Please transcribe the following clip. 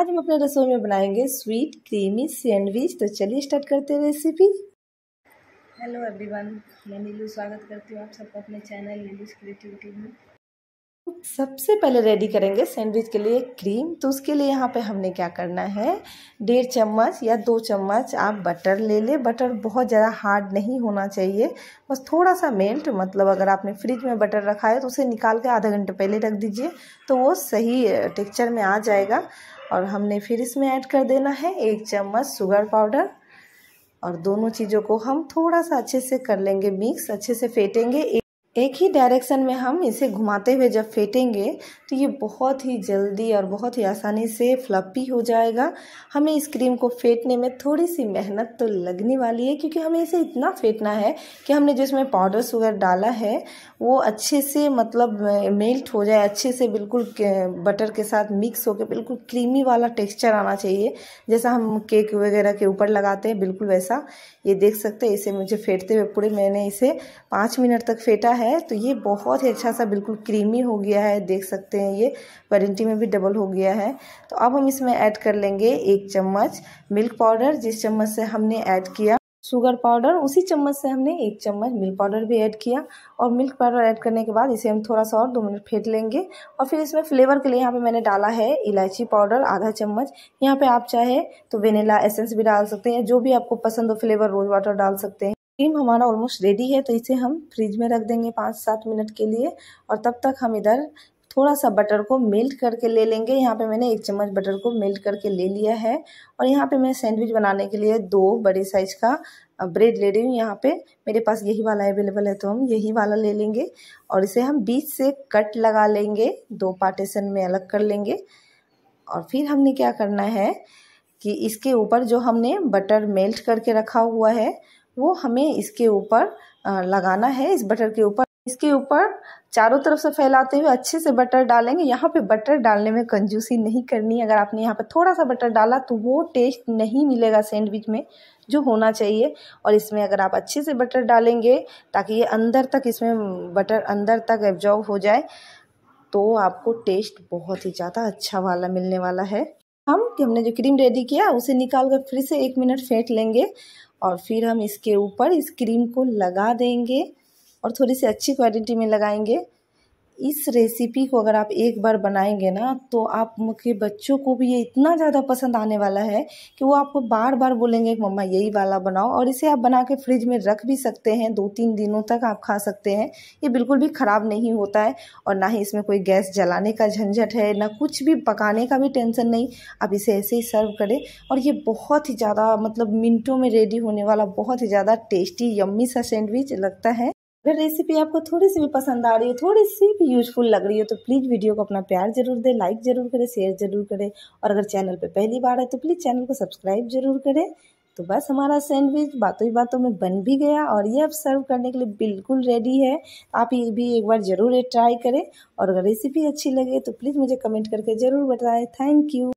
आज हम अपने रसोई में बनाएंगे स्वीट क्रीमी सैंडविच तो चलिए स्टार्ट करते हैं रेसिपी हेलो एवरीवन मैं नीलू स्वागत करती हूँ आप सबको अपने चैनल नीलूज क्रिएटिविटी में सबसे पहले रेडी करेंगे सैंडविच के लिए क्रीम तो उसके लिए यहाँ पे हमने क्या करना है डेढ़ चम्मच या दो चम्मच आप बटर ले लें बटर बहुत ज़्यादा हार्ड नहीं होना चाहिए बस थोड़ा सा मेल्ट मतलब अगर आपने फ्रिज में बटर रखा है तो उसे निकाल के आधा घंटे पहले रख दीजिए तो वो सही टेक्चर में आ जाएगा और हमने फिर इसमें ऐड कर देना है एक चम्मच शुगर पाउडर और दोनों चीज़ों को हम थोड़ा सा अच्छे से कर लेंगे मिक्स अच्छे से फेंटेंगे एक ही डायरेक्शन में हम इसे घुमाते हुए जब फेंटेंगे तो ये बहुत ही जल्दी और बहुत ही आसानी से फ्लपी हो जाएगा हमें इस क्रीम को फेंटने में थोड़ी सी मेहनत तो लगने वाली है क्योंकि हमें इसे इतना फेंटना है कि हमने जो इसमें पाउडर शुगर डाला है वो अच्छे से मतलब मेल्ट हो जाए अच्छे से बिल्कुल बटर के साथ मिक्स होकर बिल्कुल क्रीमी वाला टेक्स्चर आना चाहिए जैसा हम केक वगैरह के ऊपर लगाते हैं बिल्कुल वैसा ये देख सकते हैं इसे मुझे फेंटते हुए पूरे मैंने इसे पाँच मिनट तक फेंटा है है तो ये बहुत ही अच्छा सा बिल्कुल क्रीमी हो गया है देख सकते हैं ये वारंटी में भी डबल हो गया है तो अब हम इसमें ऐड कर लेंगे एक चम्मच मिल्क पाउडर जिस चम्मच से हमने ऐड किया शुगर पाउडर उसी चम्मच से हमने एक चम्मच मिल्क पाउडर भी ऐड किया और मिल्क पाउडर ऐड करने के बाद इसे हम थोड़ा सा और दो मिनट फेंट लेंगे और फिर इसमें फ्लेवर के लिए यहाँ पे मैंने डाला है इलायची पाउडर आधा चम्मच यहाँ पे आप चाहे तो वेनिला एसेंस भी डाल सकते हैं जो भी आपको पसंद हो फ्लेवर रोज वाटर डाल सकते हैं क्रीम हमारा ऑलमोस्ट रेडी है तो इसे हम फ्रिज में रख देंगे पाँच सात मिनट के लिए और तब तक हम इधर थोड़ा सा बटर को मेल्ट करके ले लेंगे यहाँ पे मैंने एक चम्मच बटर को मेल्ट करके ले लिया है और यहाँ पे मैं सैंडविच बनाने के लिए दो बड़े साइज का ब्रेड ले रही हूँ यहाँ पे मेरे पास यही वाला अवेलेबल है तो हम यही वाला ले लेंगे और इसे हम बीच से कट लगा लेंगे दो पार्टीशन में अलग कर लेंगे और फिर हमने क्या करना है कि इसके ऊपर जो हमने बटर मेल्ट करके रखा हुआ है वो हमें इसके ऊपर लगाना है इस बटर के ऊपर इसके ऊपर चारों तरफ से फैलाते हुए अच्छे से बटर डालेंगे यहाँ पे बटर डालने में कंजूसी नहीं करनी अगर आपने यहाँ पे थोड़ा सा बटर डाला तो वो टेस्ट नहीं मिलेगा सैंडविच में जो होना चाहिए और इसमें अगर आप अच्छे से बटर डालेंगे ताकि ये अंदर तक इसमें बटर अंदर तक एब्जॉर्व हो जाए तो आपको टेस्ट बहुत ही ज़्यादा अच्छा वाला मिलने वाला है हम कि हमने जो क्रीम रेडी किया उसे निकाल कर फिर से एक मिनट फेंट लेंगे और फिर हम इसके ऊपर इस क्रीम को लगा देंगे और थोड़ी सी अच्छी क्वालिटी में लगाएंगे इस रेसिपी को अगर आप एक बार बनाएंगे ना तो आप के बच्चों को भी ये इतना ज़्यादा पसंद आने वाला है कि वो आपको बार बार बोलेंगे कि मम्मा यही वाला बनाओ और इसे आप बना के फ्रिज में रख भी सकते हैं दो तीन दिनों तक आप खा सकते हैं ये बिल्कुल भी ख़राब नहीं होता है और ना ही इसमें कोई गैस जलाने का झंझट है ना कुछ भी पकाने का भी टेंशन नहीं आप इसे ऐसे ही सर्व करें और ये बहुत ही ज़्यादा मतलब मिनटों में रेडी होने वाला बहुत ही ज़्यादा टेस्टी यम्मी सा सैंडविच लगता है अगर रेसिपी आपको थोड़ी सी भी पसंद आ रही हो थोड़ी सी भी यूजफुल लग रही हो तो प्लीज़ वीडियो को अपना प्यार जरूर दें लाइक ज़रूर करें शेयर ज़रूर करें और अगर चैनल पर पहली बार है तो प्लीज़ चैनल को सब्सक्राइब ज़रूर करें तो बस हमारा सैंडविच बातों ही बातों में बन भी गया और ये अब सर्व करने के लिए बिल्कुल रेडी है आप ये भी एक बार ज़रूर ट्राई करें और अगर रेसिपी अच्छी लगे तो प्लीज़ मुझे कमेंट करके ज़रूर बताएं थैंक यू